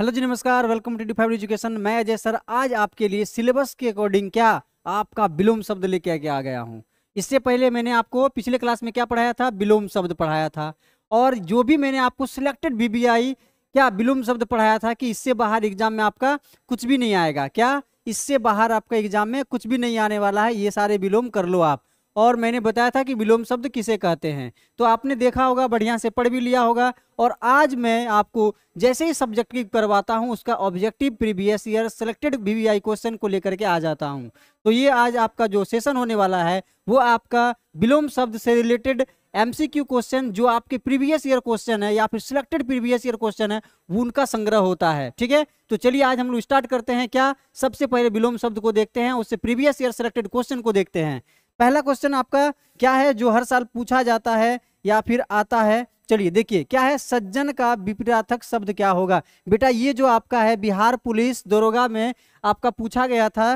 hello ji नमस्कार welcome to D five education मैं Ajay sir आज आपके लिए सिलेबस के अकॉर्डिंग क्या आपका विलोम शब्द लेके आके आ गया हूँ इससे पहले मैंने आपको पिछले क्लास में क्या पढ़ाया था विलोम शब्द पढ़ाया था और जो भी मैंने आपको सिलेक्टेड बीबीआई क्या विलोम शब्द पढ़ाया था कि इससे बाहर एग्जाम में आपका कुछ भी नहीं आएगा क्या इससे बाहर आपका एग्जाम में कुछ भी नहीं आने वाला है ये सारे विलोम कर लो आप और मैंने बताया था कि विलोम शब्द किसे कहते हैं तो आपने देखा होगा बढ़िया से पढ़ भी लिया होगा और आज मैं आपको जैसे ही सब्जेक्ट की करवाता हूँ उसका ऑब्जेक्टिव प्रीवियस ईयर सिलेक्टेड वी क्वेश्चन को लेकर के आ जाता हूँ तो ये आज आपका जो सेशन होने वाला है वो आपका विलोम शब्द से रिलेटेड एम क्वेश्चन जो आपके प्रीवियस ईयर क्वेश्चन है या फिर सिलेक्टेड प्रीवियस ईयर क्वेश्चन है वो उनका संग्रह होता है ठीक है तो चलिए आज हम लोग स्टार्ट करते हैं क्या सबसे पहले विलोम शब्द को देखते हैं उससे प्रीवियस ईयर सिलेक्टेड क्वेश्चन को देखते हैं पहला क्वेश्चन आपका क्या है जो हर साल पूछा जाता है या फिर आता है चलिए देखिए क्या है सज्जन का विपराथक शब्द क्या होगा बेटा ये जो आपका है बिहार पुलिस दरोगा में आपका पूछा गया था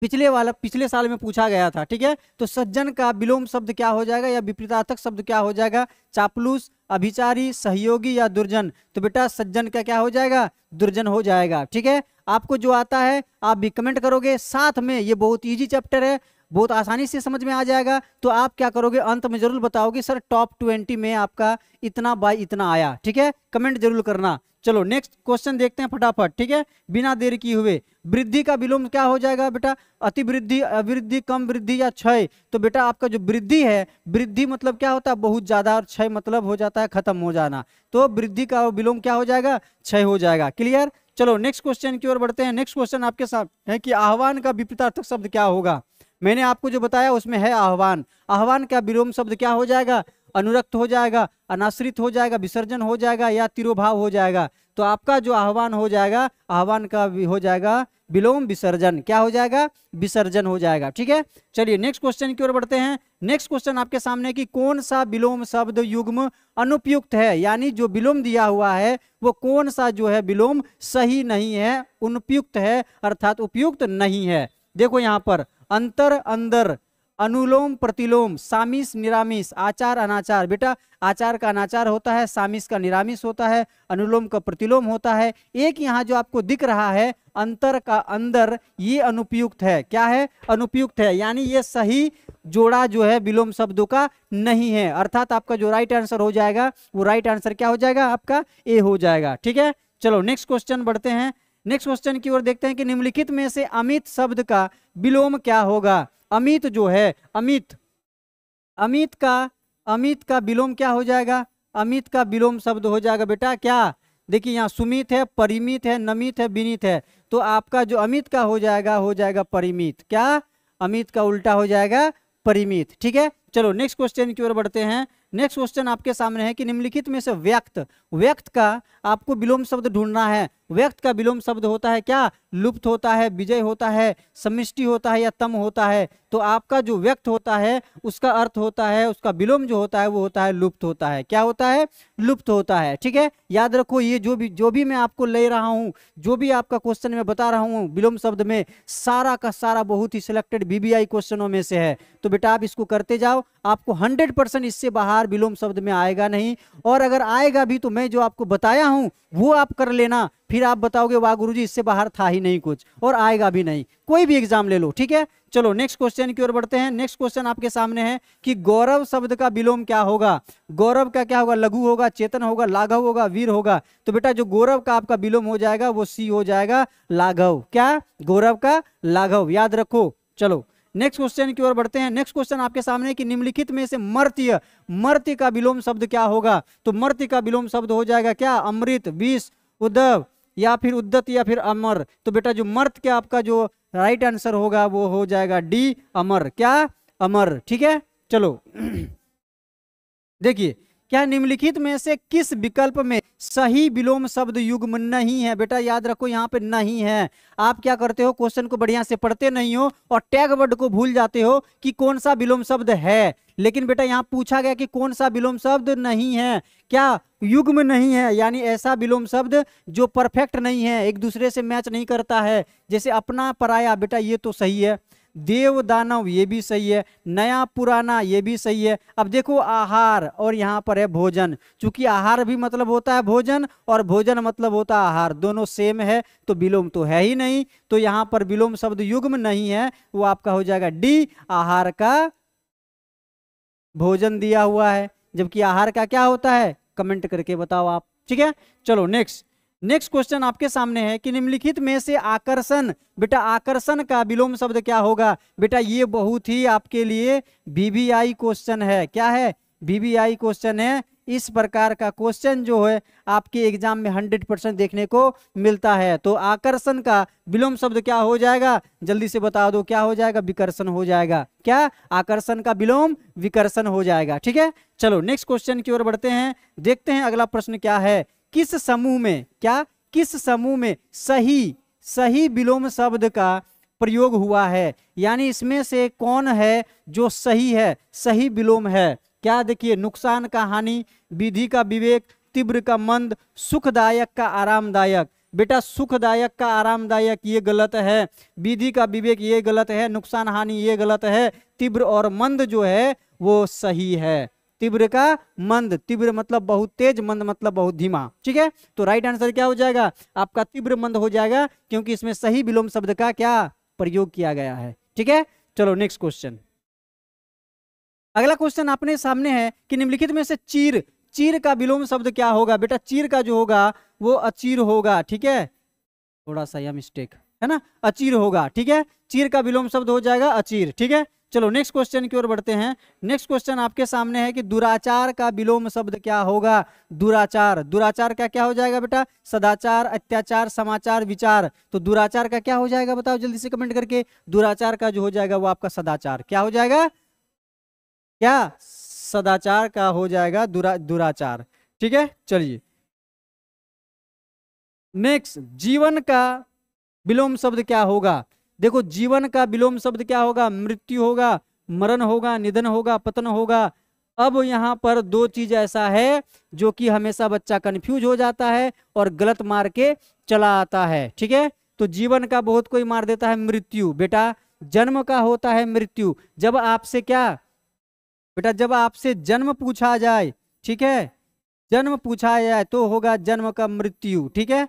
पिछले वाला पिछले साल में पूछा गया था ठीक है तो सज्जन का विलोम शब्द क्या हो जाएगा या विपरीतार्थक शब्द क्या हो जाएगा चापलूस अभिचारी सहयोगी या दुर्जन तो बेटा सज्जन का क्या हो जाएगा दुर्जन हो जाएगा ठीक है आपको जो आता है आप भी कमेंट करोगे साथ में ये बहुत इजी चैप्टर है बहुत आसानी से समझ में आ जाएगा तो आप क्या करोगे अंत में जरूर बताओगे सर टॉप ट्वेंटी में आपका इतना बाय इतना आया ठीक है कमेंट जरूर करना चलो नेक्स्ट क्वेश्चन देखते हैं फटाफट ठीक है बिना देर की हुए वृद्धि का विलोम क्या हो जाएगा बेटा अति वृद्धि अवृद्धि कम वृद्धि या क्षय तो बेटा आपका जो वृद्धि है वृद्धि मतलब क्या होता है बहुत ज्यादा और क्षय मतलब हो जाता है खत्म हो जाना तो वृद्धि का विलोम क्या हो जाएगा क्षय हो जाएगा क्लियर चलो नेक्स्ट क्वेश्चन की ओर बढ़ते हैं नेक्स्ट क्वेश्चन आपके साथ है कि आह्वान का विपरीतार्थक शब्द क्या होगा मैंने आपको जो बताया उसमें है आह्वान आह्वान का विलोम शब्द क्या हो जाएगा अनुरक्त हो जाएगा अनाश्रित हो जाएगा विसर्जन हो जाएगा या तिरुभाव हो जाएगा तो आपका जो आह्वान हो जाएगा आह्वान का हो जाएगा विलोम विसर्जन क्या हो जाएगा विसर्जन हो जाएगा ठीक है चलिए नेक्स्ट क्वेश्चन की ओर बढ़ते हैं नेक्स्ट क्वेश्चन आपके सामने कि कौन सा विलोम शब्द युग्म अनुपयुक्त है यानी जो विलोम दिया हुआ है वो कौन सा जो है विलोम सही नहीं है अनुपयुक्त है अर्थात उपयुक्त नहीं है देखो यहाँ पर अंतर अंदर अनुलोम प्रतिलोम सामिस निरामिस आचार अनाचार बेटा आचार का अनाचार होता है सामिस का निरामिस होता है अनुलोम का प्रतिलोम होता है एक यहाँ जो आपको दिख रहा है अंतर का अंदर ये अनुपयुक्त है क्या है अनुपयुक्त है यानी ये सही जोड़ा जो है विलोम शब्दों का नहीं है अर्थात आपका जो राइट आंसर हो जाएगा वो राइट आंसर क्या हो जाएगा आपका ए हो जाएगा ठीक है चलो नेक्स्ट क्वेश्चन बढ़ते हैं नेक्स्ट क्वेश्चन की ओर देखते हैं कि निम्नलिखित में से अमित शब्द का विलोम क्या होगा अमित जो है अमित अमित का अमित का विलोम क्या हो जाएगा अमित का विलोम शब्द हो जाएगा बेटा क्या देखिए यहाँ सुमित है परिमित है नमित है विनित है तो आपका जो अमित का हो जाएगा हो जाएगा परिमित क्या अमित का उल्टा हो जाएगा परिमित ठीक है चलो नेक्स्ट क्वेश्चन की ओर बढ़ते हैं नेक्स्ट क्वेश्चन आपके सामने है कि निम्नलिखित में से व्यक्त व्यक्त का आपको विलोम शब्द ढूंढना है व्यक्त का विलोम शब्द होता है क्या लुप्त होता है विजय होता है समिष्टि होता है या तम होता है तो आपका जो व्यक्त होता है उसका अर्थ होता है उसका विलोम जो होता है वो होता है लुप्त होता है क्या होता है लुप्त होता है ठीक है याद रखो ये जो भी जो भी मैं आपको ले रहा हूँ जो भी आपका क्वेश्चन मैं बता रहा हूँ विलोम शब्द में सारा का सारा बहुत ही सिलेक्टेड बीबीआई क्वेश्चनों में से है तो बेटा आप इसको करते जाओ आपको 100 परसेंट इससे बाहर विलोम शब्द में आएगा नहीं और अगर आएगा भी तो मैं जो आपको बताया हूँ वो आप कर लेना फिर आप बताओगे वाह गुरु जी इससे बाहर था ही नहीं कुछ और आएगा भी नहीं कोई भी एग्जाम ले लो ठीक है चलो नेक्स्ट क्वेश्चन की ओर बढ़ते हैं नेक्स्ट क्वेश्चन आपके सामने है कि गौरव शब्द का विलोम क्या होगा गौरव का क्या होगा लघु होगा चेतन होगा लाघव होगा वीर होगा तो बेटा जो गौरव का आपका विलोम हो जाएगा वो सी हो जाएगा लाघव क्या गौरव का लाघव याद रखो चलो नेक्स्ट क्वेश्चन की ओर बढ़ते हैं नेक्स्ट क्वेश्चन आपके सामने कि निम्नलिखित में से मर्त्य मर्त्य का विलोम शब्द क्या होगा तो मर्त्य का विलोम शब्द हो जाएगा क्या अमृत विष उद्धव या फिर उद्दत या फिर अमर तो बेटा जो मर्त के आपका जो राइट आंसर होगा वो हो जाएगा डी अमर क्या अमर ठीक है चलो देखिए क्या निम्नलिखित में से किस विकल्प में सही विलोम शब्द युग्म नहीं है बेटा याद रखो यहाँ पे नहीं है आप क्या करते हो क्वेश्चन को बढ़िया से पढ़ते नहीं हो और टैग वर्ड को भूल जाते हो कि कौन सा विलोम शब्द है लेकिन बेटा यहाँ पूछा गया कि कौन सा विलोम शब्द नहीं है क्या युग्म नहीं है यानी ऐसा विलोम शब्द जो परफेक्ट नहीं है एक दूसरे से मैच नहीं करता है जैसे अपना पराया बेटा ये तो सही है देव दानव ये भी सही है नया पुराना ये भी सही है अब देखो आहार और यहाँ पर है भोजन चूंकि आहार भी मतलब होता है भोजन और भोजन मतलब होता है आहार दोनों सेम है तो विलोम तो है ही नहीं तो यहाँ पर विलोम शब्द युग्म नहीं है वो आपका हो जाएगा डी आहार का भोजन दिया हुआ है जबकि आहार का क्या होता है कमेंट करके बताओ आप ठीक है चलो नेक्स्ट नेक्स्ट क्वेश्चन आपके सामने है कि निम्नलिखित में से आकर्षण बेटा आकर्षण का विलोम शब्द क्या होगा बेटा ये बहुत ही आपके लिए बीबीआई क्वेश्चन है क्या है बीबीआई क्वेश्चन है इस प्रकार का क्वेश्चन जो है आपके एग्जाम में हंड्रेड परसेंट देखने को मिलता है तो आकर्षण का विलोम शब्द क्या हो जाएगा जल्दी से बता दो क्या हो जाएगा विकर्षण हो जाएगा क्या आकर्षण का विलोम विकर्षण हो जाएगा ठीक है चलो नेक्स्ट क्वेश्चन की ओर बढ़ते हैं देखते हैं अगला प्रश्न क्या है किस समूह में क्या किस समूह में सही सही विलोम शब्द का प्रयोग हुआ है यानी इसमें से कौन है जो सही है सही विलोम है क्या देखिए नुकसान का हानि विधि का विवेक तीव्र का मंद सुखदायक का आरामदायक बेटा सुखदायक का आरामदायक ये गलत है विधि का विवेक ये गलत है नुकसान हानि ये गलत है तीव्र और मंद जो है वो सही है तीव्र का मंद तीव्र मतलब बहुत तेज मंद मतलब बहुत धीमा ठीक है तो राइट आंसर क्या हो जाएगा आपका तीव्र मंद हो जाएगा क्योंकि इसमें सही विलोम शब्द का क्या प्रयोग किया गया है ठीक है चलो नेक्स्ट क्वेश्चन अगला क्वेश्चन आपने सामने है कि निम्नलिखित में से चीर चीर का विलोम शब्द क्या होगा बेटा चीर का जो होगा वो अचीर होगा ठीक है थोड़ा सा यह मिस्टेक है ना अचीर होगा ठीक है चीर का विलोम शब्द हो जाएगा अचीर ठीक है चलो नेक्स्ट क्वेश्चन की ओर बढ़ते हैं नेक्स्ट क्वेश्चन आपके सामने है कि दुराचार का विलोम शब्द क्या होगा दुराचार दुराचार का क्या हो जाएगा बेटा सदाचार अत्याचार समाचार विचार तो दुराचार का क्या हो जाएगा बताओ जल्दी से कमेंट करके दुराचार का जो हो जाएगा वो आपका सदाचार क्या हो जाएगा क्या सदाचार का हो जाएगा दुरा दुराचार ठीक है चलिए नेक्स्ट जीवन का विलोम शब्द क्या होगा देखो जीवन का विलोम शब्द क्या होगा मृत्यु होगा मरण होगा निधन होगा पतन होगा अब यहाँ पर दो चीज ऐसा है जो कि हमेशा बच्चा कंफ्यूज हो जाता है और गलत मार के चला आता है ठीक है तो जीवन का बहुत कोई मार देता है मृत्यु बेटा जन्म का होता है मृत्यु जब आपसे क्या बेटा जब आपसे जन्म पूछा जाए ठीक है जन्म पूछा जाए तो होगा जन्म का मृत्यु ठीक है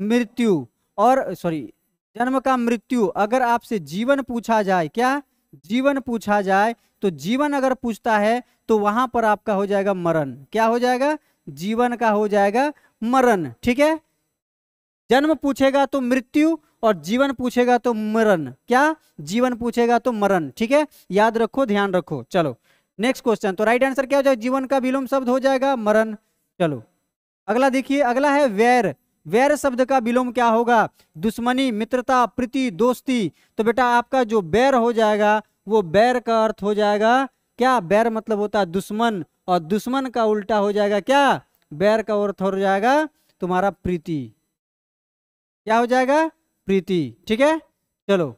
मृत्यु और सॉरी जन्म का मृत्यु अगर आपसे जीवन पूछा जाए क्या जीवन पूछा जाए तो जीवन अगर पूछता है तो वहां पर आपका हो जाएगा मरण क्या हो जाएगा जीवन का हो जाएगा मरण ठीक है जन्म पूछेगा तो मृत्यु और जीवन पूछेगा तो मरण क्या जीवन पूछेगा तो मरण ठीक है याद रखो ध्यान रखो चलो नेक्स्ट क्वेश्चन तो राइट आंसर क्या हो जाएगा जीवन का विलोम शब्द हो जाएगा मरण चलो अगला देखिए अगला है वैर वैर शब्द का विलोम क्या होगा दुश्मनी मित्रता प्रीति दोस्ती तो बेटा आपका जो बैर हो जाएगा वो बैर का अर्थ हो जाएगा क्या बैर मतलब होता है दुश्मन और दुश्मन का उल्टा हो जाएगा क्या बैर का अर्थ हो जाएगा तुम्हारा प्रीति क्या हो जाएगा प्रीति ठीक है चलो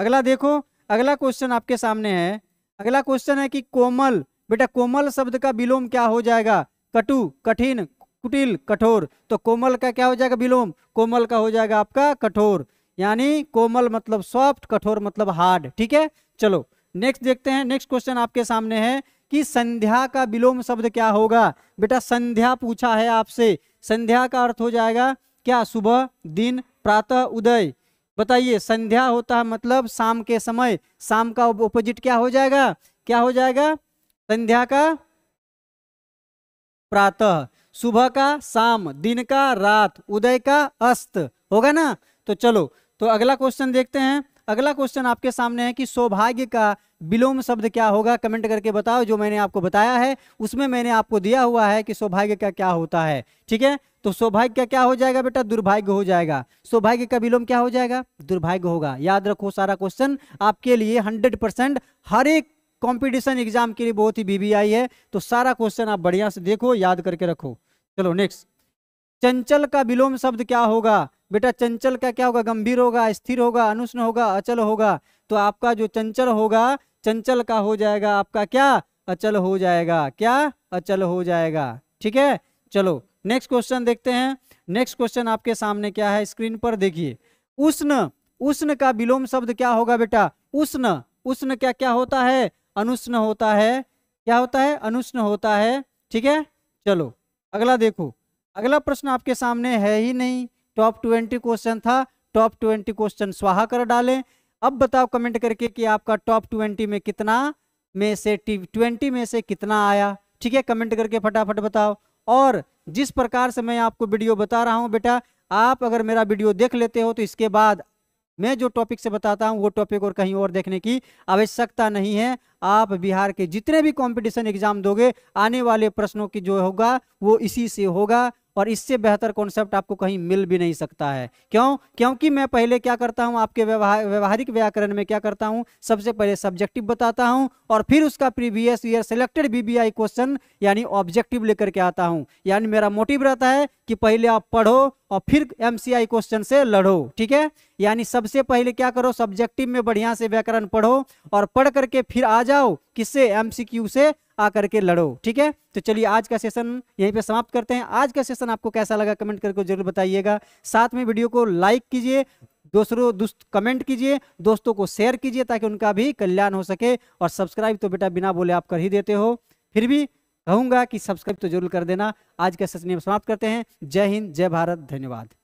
अगला देखो अगला क्वेश्चन आपके सामने है अगला क्वेश्चन है कि कोमल बेटा कोमल शब्द का विलोम क्या हो जाएगा कटु कठिन कुटिल कठोर तो कोमल का क्या हो जाएगा विलोम कोमल का हो जाएगा आपका कठोर यानी कोमल मतलब सॉफ्ट कठोर मतलब हार्ड ठीक है चलो नेक्स्ट देखते हैं नेक्स्ट क्वेश्चन आपके सामने है कि संध्या का विलोम शब्द क्या होगा बेटा संध्या पूछा है आपसे संध्या का अर्थ हो जाएगा क्या सुबह दिन प्रातः उदय बताइए संध्या होता है मतलब शाम के समय शाम का ओपोजिट क्या हो जाएगा क्या हो जाएगा संध्या का प्रातः सुबह का शाम दिन का रात उदय का अस्त होगा ना तो चलो तो अगला क्वेश्चन देखते हैं अगला क्वेश्चन आपके सामने है कि सौभाग्य का विलोम शब्द क्या होगा कमेंट करके बताओ जो मैंने आपको बताया है उसमें मैंने आपको दिया हुआ है कि सौभाग्य का क्या होता है ठीक है तो सौभाग्य का क्या हो जाएगा बेटा दुर्भाग्य हो जाएगा सौभाग्य का विलोम क्या हो जाएगा दुर्भाग्य होगा याद रखो सारा क्वेश्चन आपके लिए हंड्रेड परसेंट हर एक कंपटीशन एग्जाम के लिए बहुत ही बीबीआई है तो सारा क्वेश्चन आप बढ़िया से देखो याद करके रखो चलो नेक्स्ट चंचल का विलोम शब्द क्या होगा बेटा चंचल का क्या होगा गंभीर होगा स्थिर होगा अनुष्ण होगा अचल होगा तो आपका जो चंचल होगा चंचल का हो जाएगा आपका क्या अचल हो जाएगा क्या अचल हो जाएगा ठीक है चलो नेक्स्ट क्वेश्चन देखते हैं नेक्स्ट क्वेश्चन आपके सामने क्या है स्क्रीन पर देखिए उष्ण उष्ण का विलोम शब्द क्या होगा बेटा उष्ण उष्ण क्या क्या होता है अनुष्ण होता है क्या होता है अनुष्ण होता है ठीक है चलो अगला देखो अगला प्रश्न आपके सामने है ही नहीं टॉप ट्वेंटी क्वेश्चन था टॉप ट्वेंटी क्वेश्चन स्वाहा कर डालें अब बताओ कमेंट करके कि आपका टॉप ट्वेंटी में कितना में से ट्वेंटी में से कितना आया ठीक है कमेंट करके फटाफट बताओ और जिस प्रकार से मैं आपको वीडियो बता रहा हूँ बेटा आप अगर मेरा वीडियो देख लेते हो तो इसके बाद मैं जो टॉपिक से बताता हूँ वो टॉपिक और कहीं और देखने की आवश्यकता नहीं है आप बिहार के जितने भी कंपटीशन एग्जाम दोगे आने वाले प्रश्नों की जो होगा वो इसी से होगा और इससे बेहतर कॉन्सेप्ट आपको कहीं मिल भी नहीं सकता है क्यों क्योंकि मैं पहले क्या करता हूँ आपके व्यवहारिक व्याकरण में क्या करता हूँ सबसे पहले सब्जेक्टिव बताता हूँ और फिर उसका previous year selected BBI question यानी ऑब्जेक्टिव लेकर के आता हूँ यानी मेरा मोटिव रहता है कि पहले आप पढ़ो और फिर एम क्वेश्चन से लड़ो ठीक है यानी सबसे पहले क्या करो सब्जेक्टिव में बढ़िया से व्याकरण पढ़ो और पढ़ करके फिर आ जाओ किससे एम से आकर के लड़ो ठीक है तो चलिए आज का सेशन यहीं पे समाप्त करते हैं आज का सेशन आपको कैसा लगा कमेंट करके जरूर बताइएगा साथ में वीडियो को लाइक कीजिए दूसरों दोस्त कमेंट कीजिए दोस्तों को शेयर कीजिए ताकि उनका भी कल्याण हो सके और सब्सक्राइब तो बेटा बिना बोले आप कर ही देते हो फिर भी कहूँगा कि सब्सक्राइब तो जरूर कर देना आज का सेशन समाप्त करते हैं जय हिंद जय भारत धन्यवाद